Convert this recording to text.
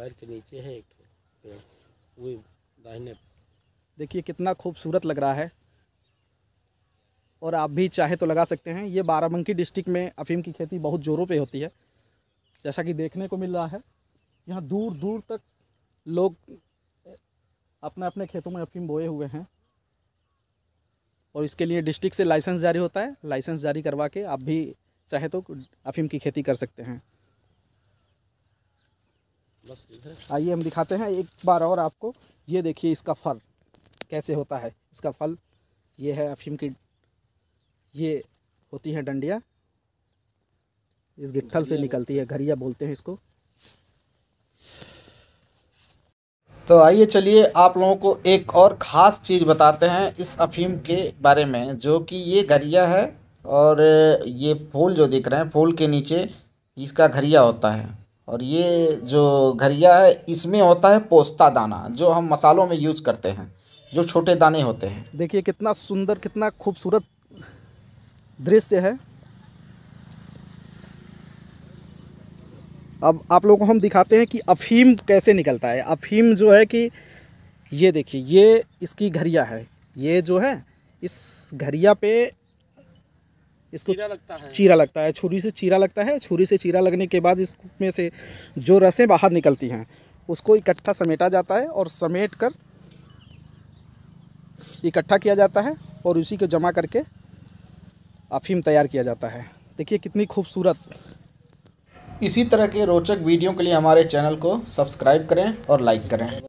पैर के नीचे है एक वही दाहिने देखिए कितना खूबसूरत लग रहा है और आप भी चाहे तो लगा सकते हैं ये बाराबंकी डिस्ट्रिक्ट में अफीम की खेती बहुत ज़ोरों पे होती है जैसा कि देखने को मिल रहा है यहाँ दूर दूर तक लोग अपने अपने खेतों में अफीम बोए हुए हैं और इसके लिए डिस्ट्रिक्ट से लाइसेंस जारी होता है लाइसेंस जारी करवा के आप भी चाहे तो अफीम की खेती कर सकते हैं आइए हम दिखाते हैं एक बार और आपको ये देखिए इसका फल कैसे होता है इसका फल ये है अफीम की ये होती है डंडिया इस गिट्ठल से निकलती है घरिया बोलते हैं इसको तो आइए चलिए आप लोगों को एक और ख़ास चीज़ बताते हैं इस अफीम के बारे में जो कि ये घरिया है और ये फूल जो दिख रहे हैं फूल के नीचे इसका घरिया होता है और ये जो घरिया है इसमें होता है पोस्ता दाना जो हम मसालों में यूज करते हैं जो छोटे दाने होते हैं देखिए कितना सुंदर कितना खूबसूरत दृश्य है अब आप लोगों को हम दिखाते हैं कि अफीम कैसे निकलता है अफीम जो है कि ये देखिए ये इसकी घरिया है ये जो है इस घरिया पे इसको चीरा लगता है चीरा लगता है छुरी से चीरा लगता है छुरी से चीरा लगने के बाद इसमें से जो रसें बाहर निकलती हैं उसको इकट्ठा समेटा जाता है और समेट कर इकट्ठा किया जाता है और उसी को जमा करके अफीम तैयार किया जाता है देखिए कितनी खूबसूरत इसी तरह के रोचक वीडियो के लिए हमारे चैनल को सब्सक्राइब करें और लाइक करें